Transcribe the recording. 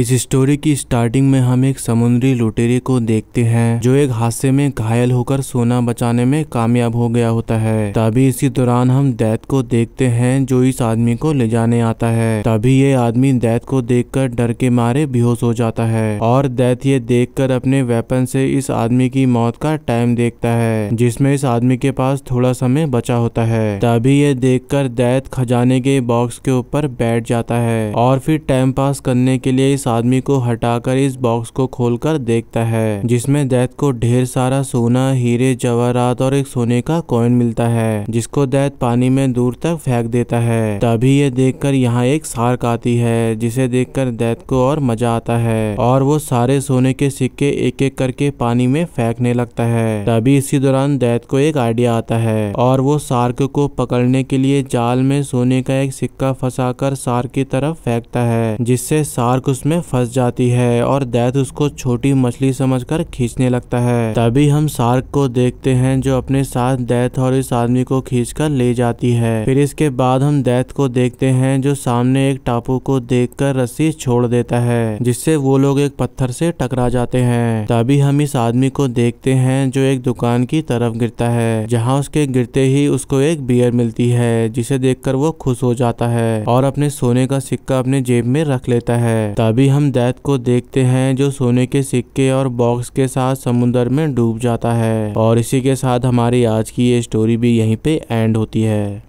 इस स्टोरी की स्टार्टिंग में हम एक समुद्री लुटेरे को देखते हैं जो एक हादसे में घायल होकर सोना बचाने में कामयाब हो गया होता है तभी इसी दौरान हम दैत को देखते हैं जो इस आदमी को ले जाने आता है तभी ये आदमी दैत को देखकर डर के मारे बेहोश हो जाता है और दैत ये देखकर अपने वेपन से इस आदमी की मौत का टाइम देखता है जिसमे इस आदमी के पास थोड़ा समय बचा होता है तभी ये देख दैत खजाने के बॉक्स के ऊपर बैठ जाता है और फिर टाइम पास करने के लिए इस इस आदमी को हटाकर इस बॉक्स को खोलकर देखता है जिसमें दैत को ढेर सारा सोना हीरे जवाहरात और एक सोने का कॉइन मिलता है जिसको दैत पानी में दूर तक फेंक देता है तभी ये कर यहाँ एक सार्क आती है जिसे देखकर दैत को और मजा आता है और वो सारे सोने के सिक्के एक एक करके पानी में फेंकने लगता है तभी इसी दौरान दैत को एक आइडिया आता है और वो सार्क को पकड़ने के लिए जाल में सोने का एक सिक्का फंसाकर सार्क की तरफ फेंकता है जिससे सार्क उसमें में फंस जाती है और दैत उसको छोटी मछली समझकर खींचने लगता है तभी हम सार्क को देखते हैं जो अपने साथ दैत और इस आदमी को खींचकर ले जाती है फिर इसके बाद हम दैत को देखते हैं जो सामने एक टापू को देख रस्सी छोड़ देता है जिससे वो लोग एक पत्थर से टकरा जाते हैं तभी हम इस आदमी को देखते हैं जो एक दुकान की तरफ गिरता है जहाँ उसके गिरते ही उसको एक बियर मिलती है जिसे देखकर वो खुश हो जाता है और अपने सोने का सिक्का अपने जेब में रख लेता है तभी अभी हम दैत को देखते हैं जो सोने के सिक्के और बॉक्स के साथ समुन्द्र में डूब जाता है और इसी के साथ हमारी आज की ये स्टोरी भी यहीं पे एंड होती है